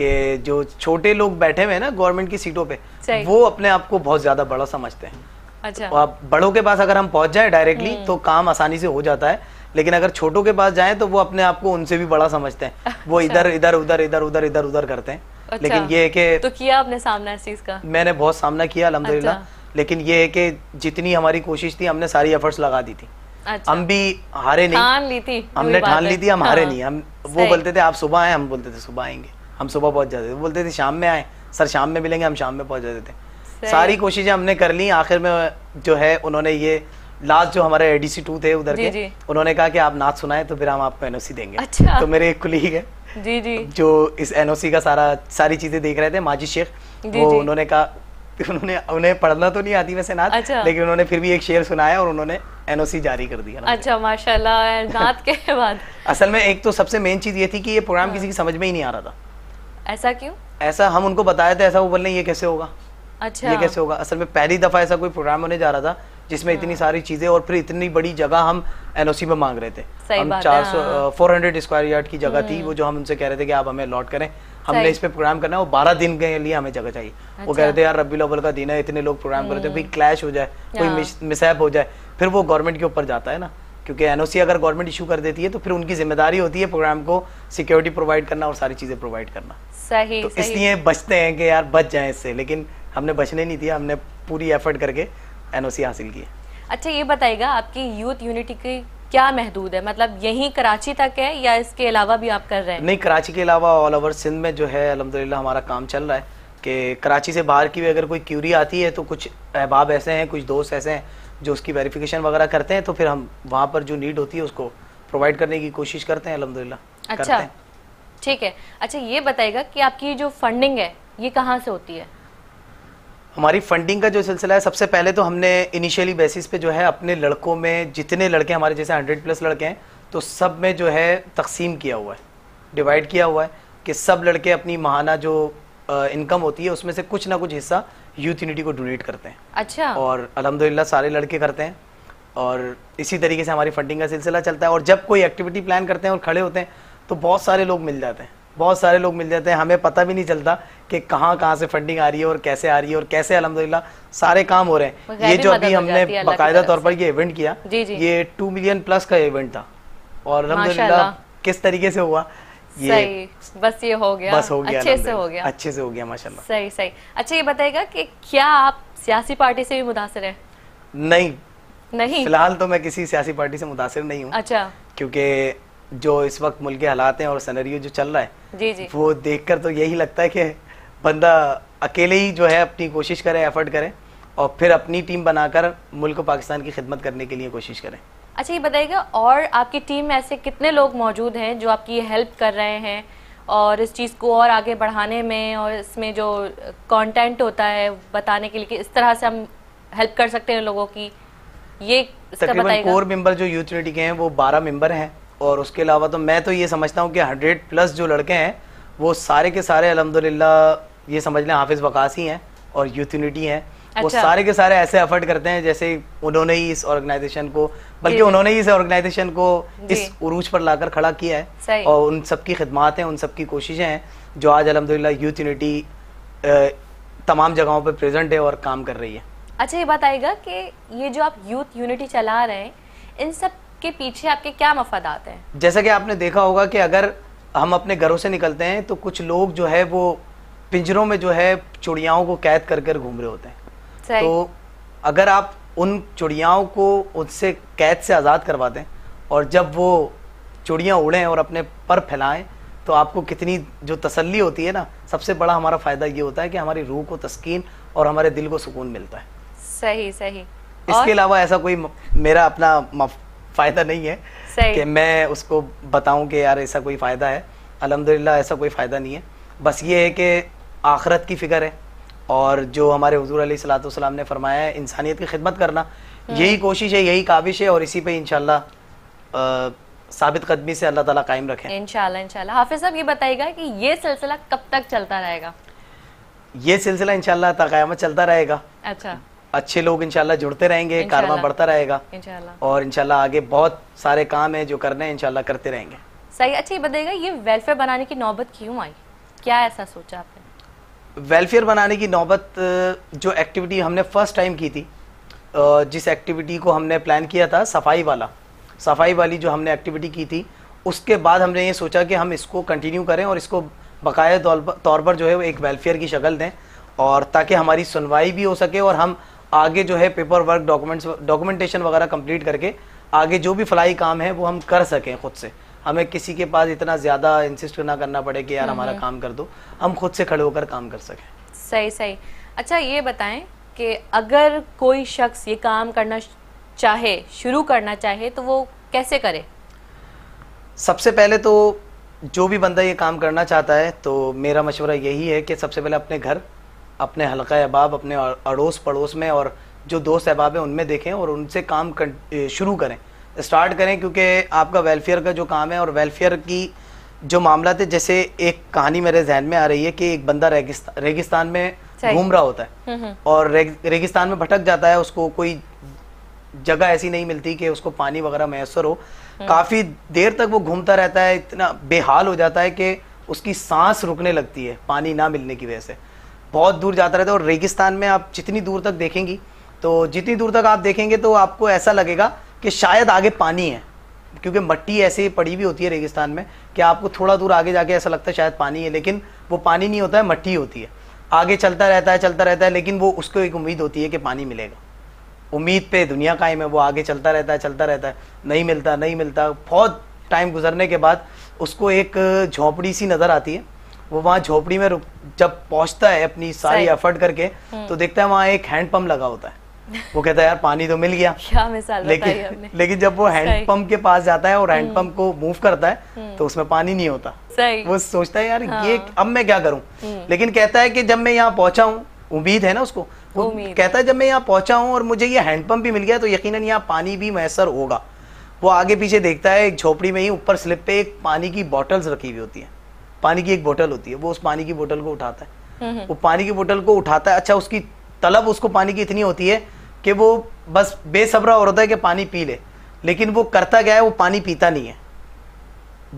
कि जो छोटे लोग बैठे हुए हैं ना गवर्नमेंट की सीटों पे वो अपने आप को बहुत ज्यादा बड़ा समझते हैं अच्छा तो आप बड़ों के पास अगर हम पहुंच जाए डायरेक्टली हम्म। तो काम आसानी से हो जाता है लेकिन अगर छोटों के पास जाए तो वो अपने आप को उनसे भी बड़ा समझते हैं वो अच्छा। इधर इधर उधर इधर उधर इधर उधर करते हैं अच्छा, लेकिन ये है कि तो किया आपने सामना इस चीज़ का मैंने बहुत सामना किया अलहमदुल्ला अच्छा। लेकिन ये है कि जितनी हमारी कोशिश थी हमने सारी एफर्ट्स लगा दी थी अच्छा। हम भी हारे नहीं ठान ली थी हमने ठान ली थी हम हारे हाँ। नहीं हम वो बोलते थे आप सुबह आए हम बोलते थे सुबह आएंगे हम सुबह पहुंच जाते थे बोलते थे शाम में आए सर शाम में मिलेंगे हम शाम में पहुंच जाते थे सारी कोशिशें हमने कर ली आखिर में जो है उन्होंने ये लास्ट जो हमारे एडीसी टू थे उधर के उन्होंने कहा कि आप नाच सुनाए तो फिर हम आपको एनओसी देंगे अच्छा। तो मेरे एक कुलीग है जी जी जो इस एनओसी का सारा सारी चीजें देख रहे थे माजी शेख वो उन्होंने कहा उन्होंने उन्हें पढ़ना तो नहीं आती वैसे नाथ अच्छा। लेकिन उन्होंने फिर भी एक शेर सुनाया और उन्होंने एनओसी जारी कर दिया अच्छा माशाल्लाह नाथ के बाद असल में एक तो सबसे मेन चीज ये थी कि ये प्रोग्राम हाँ। किसी की समझ में ही नहीं आ रहा था ऐसा क्यों ऐसा हम उनको बताया था ऐसा वो बोलने ये कैसे होगा अच्छा ये कैसे होगा असल में पहली दफा ऐसा कोई प्रोग्राम होने जा रहा था जिसमें इतनी हाँ। सारी चीजें और फिर इतनी बड़ी जगह हम एनओसी में मांग रहे थे हम चार सौ फोर हंड्रेड स्क्वायर यार्ड की जगह थी हम्म। वो जो हम उनसे कह रहे थे कि आप हमें अलॉट करें हमने इस पे प्रोग्राम करना है वो बारह दिन के लिए हमें जगह चाहिए अच्छा। वो कह रहे थे अच्छा। यार रबी लोबल का दिन है इतने लोग प्रोग्राम कर रहे थे कोई क्लैश हम्म। हो जाए कोई हाँ। मिसहैप हो जाए फिर वो गवर्नमेंट के ऊपर जाता है ना क्योंकि एनओसी अगर गवर्नमेंट इशू कर देती है तो फिर उनकी जिम्मेदारी होती है प्रोग्राम को सिक्योरिटी प्रोवाइड करना और सारी चीजें प्रोवाइड करना सही तो इसलिए बचते हैं कि यार बच जाए इससे लेकिन हमने बचने नहीं दिया हमने पूरी एफर्ट करके एनओसी हासिल की अच्छा ये बताएगा आपकी यूथ यूनिटी की क्या महदूद है मतलब यही कराची तक है या इसके अलावा भी आप कर रहे हैं नहीं कराची के अलावा ऑल ओवर सिंध में जो है अलहमदिल्ला हमारा काम चल रहा है कि कराची से बाहर की भी अगर कोई क्यूरी आती है तो कुछ अहबाब ऐसे हैं कुछ दोस्त ऐसे हैं जो उसकी वेरिफिकेशन वगैरह करते हैं तो फिर हम वहाँ पर जो नीड होती है उसको प्रोवाइड करने की कोशिश करते हैं अलहमदिल्ला अच्छा ठीक है अच्छा ये बताएगा कि आपकी जो फंडिंग है ये कहाँ से होती है हमारी फंडिंग का जो सिलसिला है सबसे पहले तो हमने इनिशियली बेसिस पे जो है अपने लड़कों में जितने लड़के हमारे जैसे हंड्रेड प्लस लड़के हैं तो सब में जो है तकसीम किया हुआ है डिवाइड किया हुआ है कि सब लड़के अपनी महाना जो इनकम होती है उसमें से कुछ ना कुछ हिस्सा यूथ यूनिटी को डोनेट करते हैं अच्छा और अलहमदिल्ला सारे लड़के करते हैं और इसी तरीके से हमारी फंडिंग का सिलसिला चलता है और जब कोई एक्टिविटी प्लान करते हैं और खड़े होते हैं तो बहुत सारे लोग मिल जाते हैं बहुत सारे लोग मिल जाते हैं हमें पता भी नहीं चलता कि कहाँ कहाँ से फंडिंग आ रही है और कैसे आ रही है और कैसे अलहमदिल्ला सारे काम हो रहे हैं ये जो अभी हमने बाकायदा तौर पर ये इवेंट किया ये टू मिलियन प्लस का इवेंट था और अलहमदिल्ला किस तरीके से हुआ ये बस ये हो गया बस हो गया अच्छे से हो गया अच्छे से हो गया माशाल्लाह सही सही अच्छा ये बताएगा कि क्या आप सियासी पार्टी से भी मुतासर है नहीं नहीं फिलहाल तो मैं किसी सियासी पार्टी से मुतासर नहीं हूँ अच्छा क्योंकि जो इस वक्त मुल्क के हालात हैं और सनरियो जो चल रहा है जी जी वो देखकर तो यही लगता है कि बंदा अकेले ही जो है अपनी कोशिश करे एफर्ट करे और फिर अपनी टीम बनाकर मुल्क पाकिस्तान की खिदमत करने के लिए कोशिश करें अच्छा ये बताइएगा और आपकी टीम में ऐसे कितने लोग मौजूद हैं जो आपकी हेल्प कर रहे हैं और इस चीज़ को और आगे बढ़ाने में और इसमें जो कंटेंट होता है बताने के लिए कि इस तरह से हम हेल्प कर सकते हैं लोगों की ये तकरीबन कोर मेंबर जो यूथ यूनिटी के हैं वो बारह मेंबर हैं और उसके अलावा तो मैं तो ये समझता हूँ कि हंड्रेड प्लस जो लड़के हैं वो सारे के सारे अलहमदिल्ला ये समझ लें हाफिज़ बकास ही हैं और यूथनिटी हैं अच्छा। वो सारे के सारे ऐसे एफर्ट करते हैं जैसे उन्होंने ही इस ऑर्गेनाइजेशन को बल्कि उन्होंने ही इस ऑर्गेनाइजेशन को इस उरूज पर लाकर खड़ा किया है और उन सबकी खदमात हैं उन सबकी कोशिशें हैं जो आज अलहमदिल्ला यूथ यूनिटी तमाम जगहों पर प्रेजेंट है और काम कर रही है अच्छा ये बताएगा कि ये जो आप यूथ यूनिटी चला रहे हैं इन सब के पीछे आपके क्या मफादात हैं जैसा कि आपने देखा होगा कि अगर हम अपने घरों से निकलते हैं तो कुछ लोग जो है वो पिंजरों में जो है चुड़ियाओं को कैद कर कर घूम रहे होते हैं तो अगर आप उन चुड़ियाओं को उनसे कैद से आज़ाद करवा दें और जब वो चुड़ियाँ उड़ें और अपने पर फैलाएं तो आपको कितनी जो तसल्ली होती है ना सबसे बड़ा हमारा फ़ायदा ये होता है कि हमारी रूह को तस्कीन और हमारे दिल को सुकून मिलता है सही सही इसके अलावा ऐसा कोई मेरा अपना फ़ायदा नहीं है कि मैं उसको बताऊं कि यार ऐसा कोई फ़ायदा है अलहमदिल्ला ऐसा कोई फ़ायदा नहीं है बस ये है कि आखरत की फ़िक्र है और जो हमारे हजूर सलाम ने फरमाया है इंसानियत की खिदमत करना हम्म। यही कोशिश है यही काबिश है और इसी पे इनशाला साबित कदमी से अल्लाह ताला कायम रखें इंशाल्लाह इंशाल्लाह हाफिज साहब ये बताएगा कि ये सिलसिला कब तक चलता रहेगा ये सिलसिला इंशाल्लाह तक चलता रहेगा अच्छा अच्छे लोग इंशाल्लाह जुड़ते रहेंगे कारवा बढ़ता रहेगा और इंशाल्लाह आगे बहुत सारे काम है जो करने हैं इंशाल्लाह करते रहेंगे सही अच्छा ये बताइएगा ये वेलफेयर बनाने की नौबत क्यों आई क्या ऐसा सोचा आपने वेलफेयर बनाने की नौबत जो एक्टिविटी हमने फर्स्ट टाइम की थी जिस एक्टिविटी को हमने प्लान किया था सफाई वाला सफाई वाली जो हमने एक्टिविटी की थी उसके बाद हमने ये सोचा कि हम इसको कंटिन्यू करें और इसको बकाया तौर पर जो है वो एक वेलफेयर की शक्ल दें और ताकि हमारी सुनवाई भी हो सके और हम आगे जो है पेपर वर्क डॉक्यूमेंट्स डॉक्यूमेंटेशन वगैरह कंप्लीट करके आगे जो भी फ्लाई काम है वो हम कर सकें खुद से हमें किसी के पास इतना ज़्यादा इंसिस्ट ना करना पड़े कि यार हम्म, हमारा हम्म। काम कर दो हम खुद से खड़े होकर काम कर सकें सही सही अच्छा ये बताएं कि अगर कोई शख्स ये काम करना चाहे शुरू करना चाहे तो वो कैसे करे सबसे पहले तो जो भी बंदा ये काम करना चाहता है तो मेरा मशवरा यही है कि सबसे पहले अपने घर अपने हल्का अहबाब अपने अड़ोस पड़ोस में और जो दोस्त अहबाब हैं उनमें देखें और उनसे काम कर, शुरू करें स्टार्ट करें क्योंकि आपका वेलफेयर का जो काम है और वेलफेयर की जो मामला थे जैसे एक कहानी मेरे जहन में आ रही है कि एक बंदा रेगिस्तान रेगिस्तान में घूम रहा होता है हम्म, हम्म। और रेगिस्तान में भटक जाता है उसको कोई जगह ऐसी नहीं मिलती कि उसको पानी वगैरह मैसर हो हम्म। काफ़ी देर तक वो घूमता रहता है इतना बेहाल हो जाता है कि उसकी सांस रुकने लगती है पानी ना मिलने की वजह से बहुत दूर जाता रहता है और रेगिस्तान में आप जितनी दूर तक देखेंगी तो जितनी दूर तक आप देखेंगे तो आपको ऐसा लगेगा कि शायद आगे पानी है क्योंकि मट्टी ऐसे पड़ी भी होती है रेगिस्तान में कि आपको थोड़ा दूर आगे जाके ऐसा लगता है शायद पानी है लेकिन वो पानी नहीं होता है मट्टी होती है आगे चलता रहता है चलता रहता है लेकिन वो उसको एक उम्मीद होती है कि पानी मिलेगा उम्मीद पे दुनिया कायम है वो आगे चलता रहता है चलता रहता है नहीं मिलता नहीं मिलता बहुत टाइम गुजरने के बाद उसको एक झोंपड़ी सी नज़र आती है वो वहाँ झोपड़ी में जब पहुंचता है अपनी सारी एफर्ट करके हम्म। तो देखता है वहाँ एक हैंडपम्प लगा होता है वो कहता है यार पानी तो मिल गया क्या मिसाल लेकिन लेकिन जब वो हैंडपम्प के पास जाता है और हैंडपम्प को मूव करता है हम्म। तो उसमें पानी नहीं होता वो सोचता है यार हाँ। ये अब मैं क्या करूं हम्म। लेकिन कहता है कि जब मैं यहाँ पहुंचा हूँ उम्मीद है ना उसको वो कहता है जब मैं यहाँ पहुंचा हूँ और मुझे ये हैंडपम्प भी मिल गया तो यकीन यहाँ पानी भी मैसर होगा वो आगे पीछे देखता है एक झोपड़ी में ही ऊपर स्लिप पे एक पानी की बॉटल्स रखी हुई होती है पानी की एक बोतल होती है वो उस पानी की बोतल को उठाता है हम्म, हम्म। वो पानी की बोतल को उठाता है अच्छा उसकी तलब उसको पानी की इतनी होती है कि वो बस बेसबरा और होता है कि पानी पी ले लेकिन वो करता क्या है वो पानी पीता नहीं है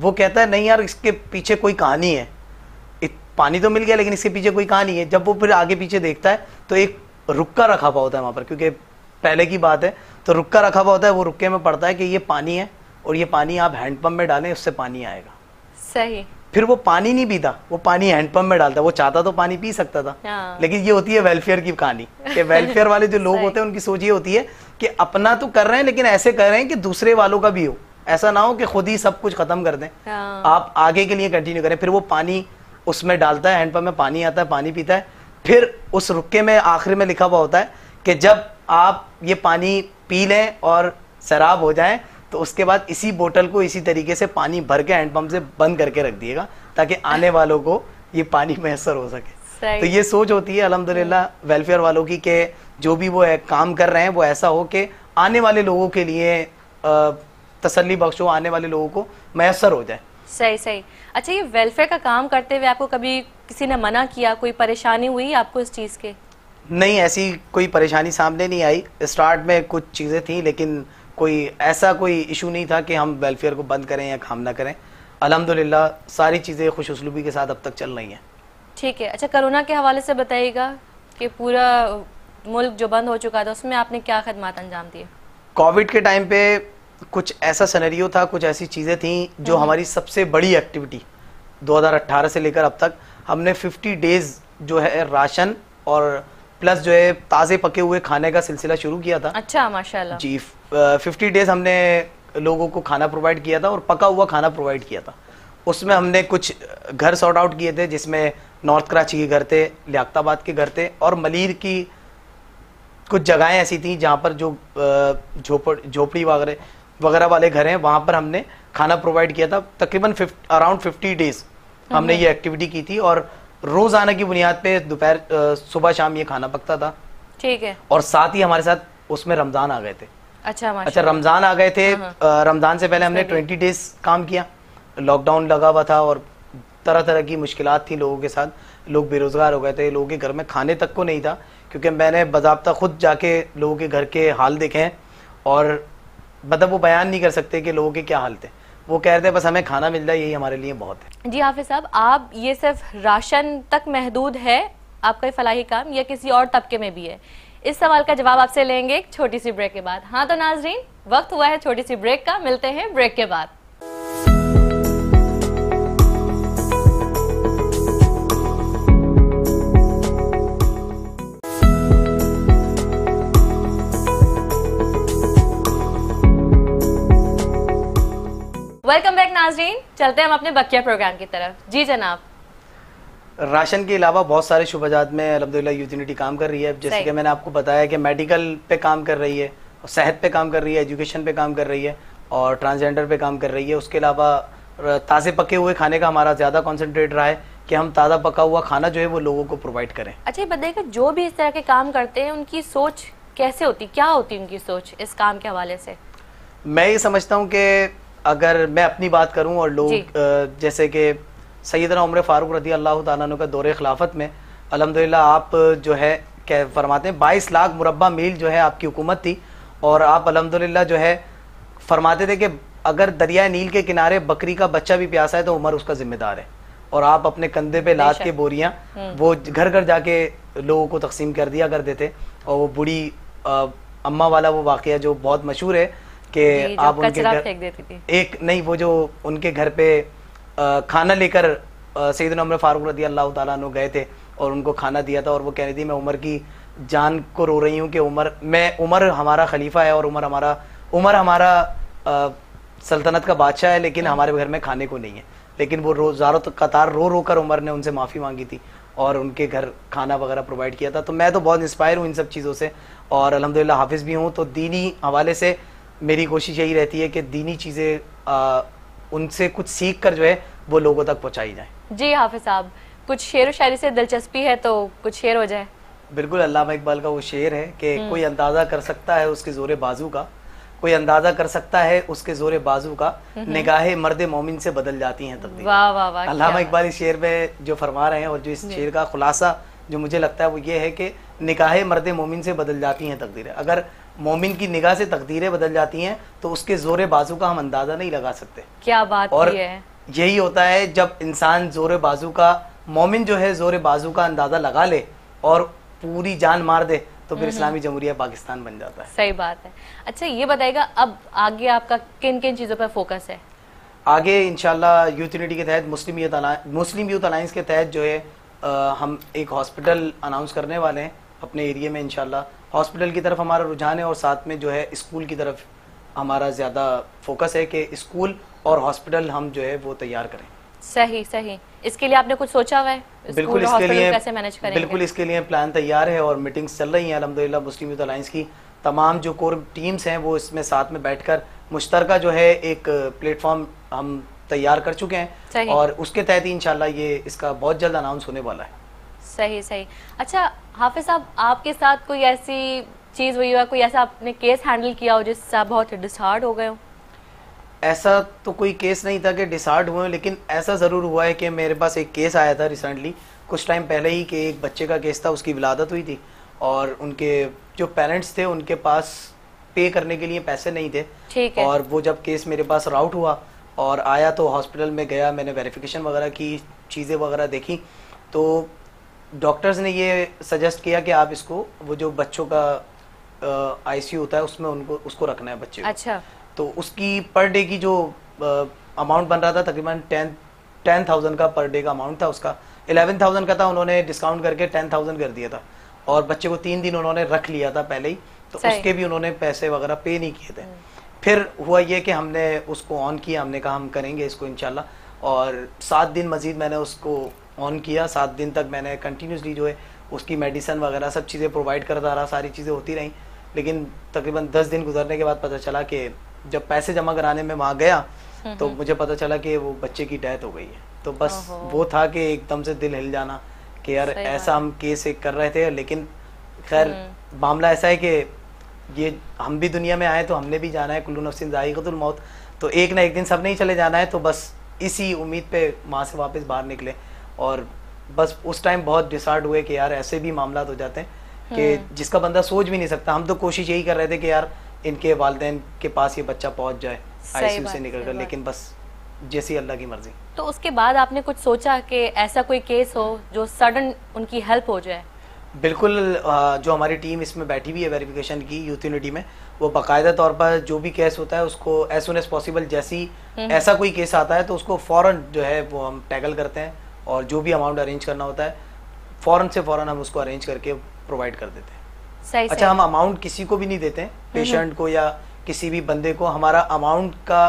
वो कहता है नहीं यार इसके पीछे कोई कहानी है पानी तो मिल गया लेकिन इसके पीछे कोई कहानी है जब वो फिर आगे पीछे देखता है तो एक रुक्का रखा हुआ होता है वहां पर क्योंकि पहले की बात है तो रुक्का रखा हुआ होता है वो रुक्के में पड़ता है कि ये पानी है और ये पानी आप हैंडपम्प में डालें उससे पानी आएगा सही फिर वो पानी नहीं पीता वो पानी हैंडपम्प में डालता वो चाहता तो पानी पी सकता था हाँ। लेकिन ये होती है वेलफेयर की कहानी कि वेलफेयर वाले जो लोग होते हैं उनकी सोच ये होती है कि अपना तो कर रहे हैं लेकिन ऐसे कर रहे हैं कि दूसरे वालों का भी हो ऐसा ना हो कि खुद ही सब कुछ खत्म कर दें हाँ। आप आगे के लिए कंटिन्यू करें फिर वो पानी उसमें डालता है हैंडपम्प में पानी आता है पानी पीता है फिर उस रुके में आखिर में लिखा हुआ होता है कि जब आप ये पानी पी लें और शराब हो जाए तो उसके बाद इसी बोतल को इसी तरीके से पानी भर के हैंडपम्प से बंद करके रख दिएगा ताकि आने वालों को ये पानी मैसर हो सके तो ये सोच होती है अलहमद वेलफेयर वालों की के जो भी वो काम कर रहे हैं वो ऐसा हो कि आने वाले लोगों के लिए तसली बख्शो आने वाले लोगों को मैसर हो जाए सही सही अच्छा ये वेलफेयर का काम करते हुए आपको कभी किसी ने मना किया कोई परेशानी हुई आपको इस चीज़ के नहीं ऐसी कोई परेशानी सामने नहीं आई स्टार्ट में कुछ चीज़ें थी लेकिन कोई ऐसा कोई इशू नहीं था कि हम वेलफेयर को बंद करें या काम ना करें अलहमदिल्ला सारी चीज़ें खुश उसलूबी के साथ अब तक चल रही हैं ठीक है अच्छा कोरोना के हवाले से बताइएगा कि पूरा मुल्क जो बंद हो चुका था उसमें आपने क्या खदमात अंजाम दिए कोविड के टाइम पे कुछ ऐसा सनेरियो था कुछ ऐसी चीज़ें थी जो हम्म। हमारी सबसे बड़ी एक्टिविटी 2018 से लेकर अब तक हमने 50 डेज जो है राशन और प्लस जो है ताज़े पके हुए खाने का सिलसिला शुरू किया था अच्छा माशाल्लाह जी फिफ्टी डेज हमने लोगों को खाना प्रोवाइड किया था और पका हुआ खाना प्रोवाइड किया था उसमें हमने कुछ घर सॉर्ट आउट किए थे जिसमें नॉर्थ कराची के घर थे लियाताबाद के घर थे और मलिर की कुछ जगहें ऐसी थी जहाँ पर जो झोपड़ झोपड़ी वगैरह वगैरह वाले घर हैं वहाँ पर हमने खाना प्रोवाइड किया था तकरीबन अराउंड फिफ्टी डेज हमने हम्म। ये एक्टिविटी की थी और रोजाना की बुनियाद पे दोपहर सुबह शाम ये खाना पकता था ठीक है और साथ ही हमारे साथ उसमें रमजान आ गए थे अच्छा अच्छा रमजान आ गए थे हाँ, हाँ। रमजान से पहले हमने ट्वेंटी डेज काम किया लॉकडाउन लगा हुआ था और तरह तरह की मुश्किल थी लोगों के साथ लोग बेरोजगार हो गए थे लोगों के घर में खाने तक को नहीं था क्योंकि मैंने बाबा खुद जाके लोगों के घर के हाल देखे हैं और मतलब वो बयान नहीं कर सकते कि लोगों के क्या हाल थे वो कह रहे थे बस हमें खाना मिल जाए यही हमारे लिए बहुत है जी हाफिज साहब आप ये सिर्फ राशन तक महदूद है आपका फलाही काम या किसी और तबके में भी है इस सवाल का जवाब आपसे लेंगे एक छोटी सी ब्रेक के बाद हाँ तो नाजरीन वक्त हुआ है छोटी सी ब्रेक का मिलते हैं ब्रेक के बाद वेलकम बैक नाजरीन चलते हैं हम अपने बकिया प्रोग्राम की तरफ जी जनाब राशन के अलावा बहुत सारे शुभाजात में अलहमदिल्ला यूथ यूनिटी काम कर रही है जैसे कि मैंने आपको बताया कि मेडिकल पे काम कर रही है सेहत पे काम कर रही है एजुकेशन पे काम कर रही है और ट्रांसजेंडर पे काम कर रही है उसके अलावा ताज़े पके हुए खाने का हमारा ज़्यादा कॉन्सेंट्रेट रहा है कि हम ताज़ा पका हुआ खाना जो है वो लोगों को प्रोवाइड करें अच्छा ये बताइएगा जो भी इस तरह के काम करते हैं उनकी सोच कैसे होती क्या होती उनकी सोच इस काम के हवाले से मैं ये समझता हूँ कि अगर मैं अपनी बात करूँ और लोग जैसे कि सैदना उम्र फ़ारूक रदी अल्लाह तु के दौरे खिलाफत में अलहमदिल्ला आप जो है कह फरमाते हैं बाईस लाख मुरबा मील जो है आपकी हुकूमत थी और आप अलहमदिल्ला जो है फरमाते थे कि अगर दरिया नील के किनारे बकरी का बच्चा भी प्यासा है तो उमर उसका जिम्मेदार है और आप अपने कंधे पे लाद के बोरियां हम्म। वो घर घर जाके लोगों को तकसीम कर दिया करते थे और वो बूढ़ी अम्मा वाला वो वाक़ जो बहुत मशहूर है कि आप उनके घर एक नहीं वो जो उनके घर पे खाना लेकर सईद उमर फारूक रदी अल्लाह तु गए थे और उनको खाना दिया था और वो कह रही थी मैं उमर की जान को रो रही हूँ कि उमर मैं उमर हमारा खलीफा है और उमर हमारा उमर हमारा सल्तनत का बादशाह है लेकिन हमारे घर में खाने को नहीं है लेकिन वो रोजारो कतार रो रो कर उमर ने उनसे माफ़ी मांगी थी और उनके घर खाना वगैरह प्रोवाइड किया था तो मैं तो बहुत इंस्पायर हूँ इन सब चीज़ों से और अलहमदिल्ला हाफिज़ भी हूँ तो दीनी हवाले से मेरी कोशिश यही रहती है कि दीनी चीज़ें उनसे कुछ सीख कर जो है वो लोगों तक पहुँचाई जाए जी हाफिज साहब कुछ शेर शायरी से दिलचस्पी है तो कुछ शेर हो जाए बिल्कुल अल्लामा इकबाल का वो शेर है कि हम्म। कोई अंदाज़ा कर सकता है उसके ज़ोर बाजू का कोई अंदाज़ा कर सकता है उसके ज़ोर बाजू का हम्म। निगाहें मर्द मोमिन से बदल जाती हैं तब वाह अल्लामा इकबाल इस शेर में जो फरमा रहे हैं और जो इस शेर का खुलासा जो मुझे लगता है वो ये है कि निगाहें मर्द मोमिन से बदल जाती हैं तकदीरें अगर मोमिन की निगाह से तकदीरें बदल जाती हैं तो उसके जोर बाजू का हम अंदाज़ा नहीं लगा सकते क्या बात और है यही होता है जब इंसान जोर बाजू का मोमिन जो है जोर बाजू का अंदाज़ा लगा ले और पूरी जान मार दे तो फिर इस्लामी जमहूरिया पाकिस्तान बन जाता है सही बात है अच्छा ये बताएगा अब आगे आपका किन किन चीज़ों पर फोकस है आगे इनशाला यूथ यूनिटी के तहत Muslim youth Muslim youth alliance के तहत जो है आ, हम एक हॉस्पिटल अनाउंस करने वाले हैं अपने एरिया में इनशाला हॉस्पिटल की तरफ हमारा रुझान है और साथ में जो है स्कूल की तरफ हमारा ज़्यादा फोकस है कि स्कूल और हॉस्पिटल हम जो है वो तैयार करें सही सही इसके लिए आपने कुछ सोचा हुआ है बिल्कुल इसके लिए कैसे मैनेज करेंगे बिल्कुल इसके लिए प्लान तैयार है और मीटिंग्स चल रही हैं अलहमदिल्ला मुस्लिम यूथ अलाइंस की तमाम जो कोर टीम्स हैं वो इसमें साथ में बैठकर मुश्तर जो है एक प्लेटफॉर्म हम तैयार कर चुके हैं और उसके तहत ही इनशाला ये इसका बहुत जल्द अनाउंस होने वाला है सही सही अच्छा हाफिज साहब आपके साथ कोई ऐसी चीज़ हुई हो कोई ऐसा आपने केस हैंडल किया हो जिससे आप बहुत डिसहार्ड हो गए हो ऐसा तो कोई केस नहीं था कि डिसहार्ड हुए लेकिन ऐसा ज़रूर हुआ है कि मेरे पास एक केस आया था रिसेंटली कुछ टाइम पहले ही कि एक बच्चे का केस था उसकी विलादत हुई थी और उनके जो पेरेंट्स थे उनके पास पे करने के लिए पैसे नहीं थे ठीक है और वो जब केस मेरे पास राउट हुआ और आया तो हॉस्पिटल में गया मैंने वेरिफिकेशन वगैरह की चीज़ें वगैरह देखी तो डॉक्टर्स ने ये सजेस्ट किया कि आप इसको वो जो बच्चों का आईसीयू होता है उसमें उनको उसको रखना है बच्चे अच्छा तो उसकी पर डे की जो अमाउंट बन रहा था तकरीबन टेन टेन थाउजेंड का पर डे का अमाउंट था उसका इलेवन थाउजेंड का था उन्होंने डिस्काउंट करके टेन थाउजेंड कर दिया था और बच्चे को तीन दिन उन्होंने रख लिया था पहले ही तो उसके भी उन्होंने पैसे वगैरह पे नहीं किए थे हम्म। फिर हुआ ये कि हमने उसको ऑन किया हमने कहा हम करेंगे इसको इनशाला और सात दिन मजीद मैंने उसको ऑन किया सात दिन तक मैंने कंटिन्यूसली जो है उसकी मेडिसन वगैरह सब चीज़ें प्रोवाइड करता रहा सारी चीज़ें होती रहीं लेकिन तकरीबन दस दिन गुजरने के बाद पता चला कि जब पैसे जमा कराने में वहाँ गया हम्म, तो हम्म। मुझे पता चला कि वो बच्चे की डेथ हो गई है तो बस वो था कि एकदम से दिल हिल जाना कि यार ऐसा हम केस एक कर रहे थे लेकिन खैर हम्म। मामला ऐसा है कि ये हम भी दुनिया में आए तो हमने भी जाना है कुल्लू नफसिन जायकतुल मौत तो एक ना एक दिन सब नहीं चले जाना है तो बस इसी उम्मीद पे माँ से वापस बाहर निकले और बस उस टाइम बहुत डिसार्ड हुए कि यार ऐसे भी मामला हो तो जाते हैं कि हम्म। जिसका बंदा सोच भी नहीं सकता हम तो कोशिश यही कर रहे थे कि यार इनके वालदेन के पास ये बच्चा पहुंच जाए आईसीयू से निकल कर लेकिन बस जैसी अल्लाह की मर्जी तो उसके बाद आपने कुछ सोचा कि ऐसा कोई केस हो जो सडन उनकी हेल्प हो जाए बिल्कुल जो हमारी टीम इसमें बैठी हुई है वेरिफिकेशन की यूथ यूनिटी में वो बाकायदा तौर पर जो भी केस होता है उसको एज सुन एज पॉसिबल जैसी हम्म। ऐसा कोई केस आता है तो उसको फौरन जो है वो हम टैकल करते हैं और जो भी अमाउंट अरेंज करना होता है फ़ौरन से फ़ौरन हम उसको अरेंज करके प्रोवाइड कर देते हैं सही अच्छा सही। हम अमाउंट किसी को भी नहीं देते हैं हम्म, पेशेंट हम्म। को या किसी भी बंदे को हमारा अमाउंट का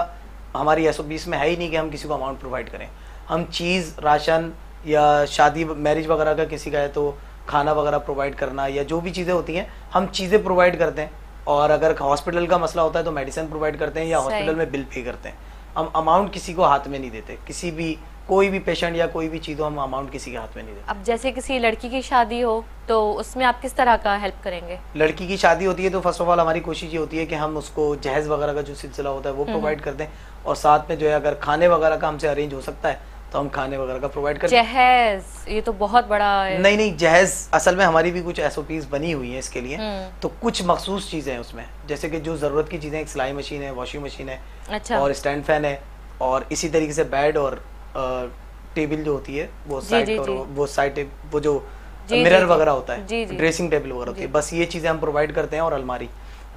हमारी एस में है ही नहीं कि हम किसी को अमाउंट प्रोवाइड करें हम चीज़ राशन या शादी मैरिज वगैरह का किसी का है तो खाना वगैरह प्रोवाइड करना या जो भी चीज़ें होती हैं हम चीज़ें प्रोवाइड करते हैं और अगर हॉस्पिटल का मसला होता है तो मेडिसिन प्रोवाइड करते हैं या हॉस्पिटल में बिल पे करते हैं हम अमाउंट किसी को हाथ में नहीं देते किसी भी कोई भी पेशेंट या कोई भी चीज़ हम अमाउंट किसी के हाथ में नहीं देते अब जैसे किसी लड़की की शादी हो तो उसमें आप किस तरह का हेल्प करेंगे लड़की की शादी होती है तो फर्स्ट ऑफ ऑल हमारी कोशिश ये होती है कि हम उसको जहेज वगैरह का जो सिलसिला होता है वो प्रोवाइड हम्म। कर दें और साथ में जो है अगर खाने वगैरह का हमसे अरेंज हो सकता है तो हम खाने वगैरह का प्रोवाइड कर जहेज ये तो बहुत बड़ा है नहीं नहीं जहेज असल में हमारी भी कुछ एस बनी हुई है इसके लिए हम्म। तो कुछ मखसूस चीज़ें हैं उसमें जैसे कि जो ज़रूरत की चीज़ें एक सिलाई मशीन है वॉशिंग मशीन है अच्छा। और स्टैंड फैन है और इसी तरीके से बेड और टेबल जो होती है वो साइड और वो साइड वो जो मिरर वगैरह होता है ड्रेसिंग टेबल वगैरह होती है बस ये चीज़ें हम प्रोवाइड करते हैं और अलमारी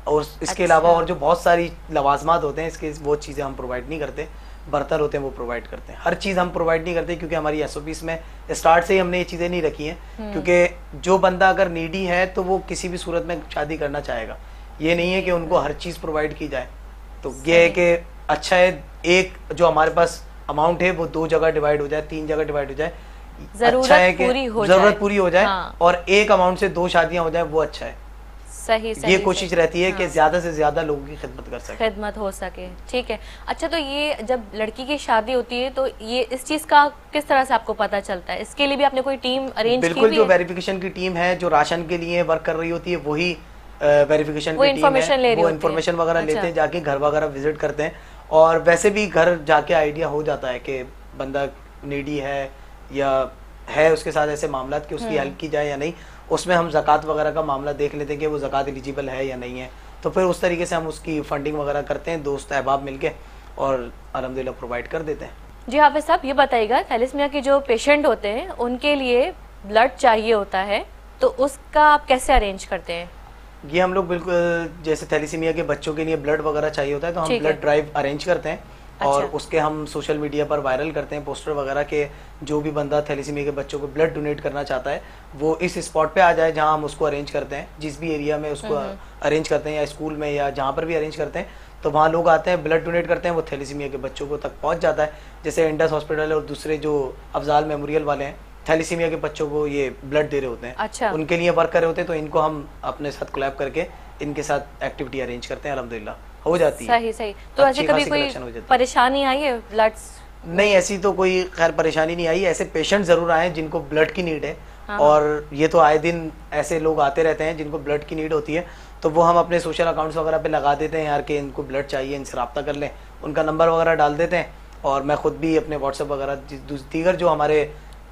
और इसके अच्छा। अलावा और जो बहुत सारी लवाजमात होते हैं इसके वो चीज़ें हम प्रोवाइड नहीं करते बर्तन होते हैं वो प्रोवाइड करते हैं हर चीज़ हम प्रोवाइड नहीं करते क्योंकि हमारी एस में स्टार्ट से ही हमने ये चीज़ें नहीं रखी हैं हम्म। क्योंकि जो बंदा अगर नीडी है तो वो किसी भी सूरत में शादी करना चाहेगा ये नहीं है कि उनको हम्म। हर चीज़ प्रोवाइड की जाए तो ये है कि अच्छा है एक जो हमारे पास अमाउंट है वो दो जगह डिवाइड हो जाए तीन जगह डिवाइड हो जाए जरूरत अच्छा है कि पूरी हो जरूरत पूरी हो जाए हाँ। और एक अमाउंट से दो शादियां हो जाए वो अच्छा है सही, सही ये कोशिश रहती है हाँ। कि ज्यादा से ज्यादा लोगों की खिदमत कर सके खिदमत हो सके ठीक है अच्छा तो ये जब लड़की की शादी होती है तो ये इस चीज का किस तरह से आपको पता चलता है इसके लिए भी आपने कोई टीम अरेंज बिल्कुल जो वेरिफिकेशन की टीम है जो राशन के लिए वर्क कर रही होती है वही वेरिफिकेशन की टीम है वो इन्फॉर्मेशन वगैरह अच्छा। लेते हैं जाके घर वगैरह विजिट करते हैं और वैसे भी घर जाके आइडिया हो जाता है कि बंदा नीडी है या है उसके साथ ऐसे मामला कि उसकी हेल्प हम्म। की जाए या नहीं उसमें हम जक़ात वगैरह का मामला देख लेते हैं कि वो जक़ात एलिजिबल है या नहीं है तो फिर उस तरीके से हम उसकी फंडिंग वगैरह करते हैं दोस्त अहबाब के और अलहमदिल्ला प्रोवाइड कर देते हैं जी हाफि साहब ये बताइएगा थैलिसमिया के जो पेशेंट होते हैं उनके लिए ब्लड चाहिए होता है तो उसका आप कैसे अरेंज करते हैं ये हम लोग बिल्कुल जैसे थैलीसीमिया के बच्चों के लिए ब्लड वगैरह चाहिए होता है तो हम ब्लड ड्राइव अरेंज करते हैं अच्छा। और उसके हम सोशल मीडिया पर वायरल करते हैं पोस्टर वगैरह के जो भी बंदा थैलीसीमिया के बच्चों को ब्लड डोनेट करना चाहता है वो इस स्पॉट पे आ जाए जहाँ हम उसको अरेंज करते हैं जिस भी एरिया में उसको अरेंज हम्म। करते हैं या स्कूल में या जहाँ पर भी अरेंज करते हैं तो वहाँ लोग आते हैं ब्लड डोनेट करते हैं वो थैलीसीमिया के बच्चों को तक पहुँच जाता है जैसे इंडस हॉस्पिटल और दूसरे जो अफजाल मेमोरियल वाले हैं थैलीसीमिया के बच्चों को ये ब्लड दे रहे होते हैं अच्छा उनके लिए वर्क कर रहे होते हैं तो इनको हम अपने साथ क्लैप करके इनके साथ एक्टिविटी अरेंज करते हैं अलहमदिल्ला हो जाती है सही सही तो ऐसे कभी कोई परेशानी आई है ब्लड नहीं ऐसी तो कोई खैर परेशानी नहीं आई ऐसे पेशेंट जरूर आए जिनको ब्लड की नीड है हाँ, हाँ। और ये तो आए दिन ऐसे लोग आते रहते हैं जिनको ब्लड की नीड होती है तो वो हम अपने सोशल अकाउंट्स वगैरह पे लगा देते हैं यार के इनको ब्लड चाहिए इनसे रबता कर लें उनका नंबर वगैरह डाल देते हैं और मैं खुद भी अपने व्हाट्सअप वगैरह दीगर जो हमारे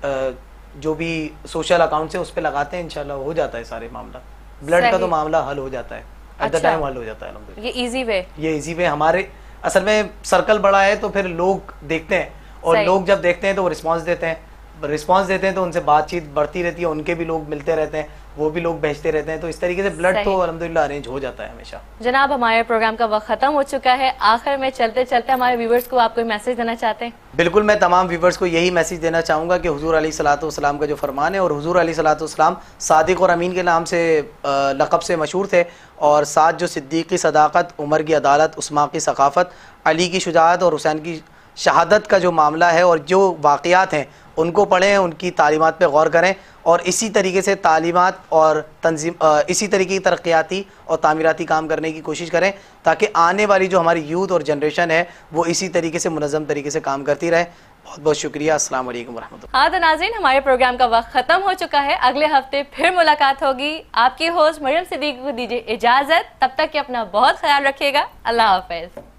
जो भी सोशल अकाउंट है उस पर लगाते हैं इनशाला हो जाता है सारे मामला ब्लड का तो मामला हल हो जाता है एट द टाइम हल हो जाता है ये इजी वे ये इजी वे हमारे असल में सर्कल बड़ा है तो फिर लोग देखते हैं और लोग जब देखते हैं तो वो रिस्पॉन्स देते हैं रिस्पॉन्स देते हैं तो उनसे बातचीत बढ़ती रहती है उनके भी लोग मिलते रहते हैं वो भी लोग भेजते रहते हैं तो इस तरीके से ब्लड तो अलहमदिल्ला अरेंज हो जाता है हमेशा जनाब हमारे प्रोग्राम का वक्त खत्म हो चुका है आखिर में चलते चलते हमारे व्यूवर्स को आप कोई मैसेज देना चाहते हैं बिल्कुल मैं तमाम व्यूवर्स को यही मैसेज देना चाहूँगा कि हजूर अली सलाम का जो फरमान है और हजूर अली सलाम सादिक और अमीन के नाम से लकब से मशहूर थे और साथ जो सिद्दीक की सदाकत उमर की अदालत उस्मा की सकाफ़त अली की शुजात और हुसैन की शहादत का जो मामला है और जो वाक़ात हैं उनको पढ़ें उनकी तालीमत पर गौर करें और इसी तरीके से तालीमत और तंजीम इसी तरीके की तरक्याती और तमीराती काम करने की कोशिश करें ताकि आने वाली जो हमारी यूथ और जनरेशन है वो इसी तरीके से मुनज़म तरीके से काम करती रहे बहुत बहुत शुक्रिया असल वालेकुम हाँ तो नाजीन हमारे प्रोग्राम का वक्त ख़त्म हो चुका है अगले हफ्ते फिर मुलाकात होगी आपकी होस्ट मरियम सिद्दीक को दीजिए इजाज़त तब तक कि अपना बहुत ख्याल रखिएगा अल्लाह हाफ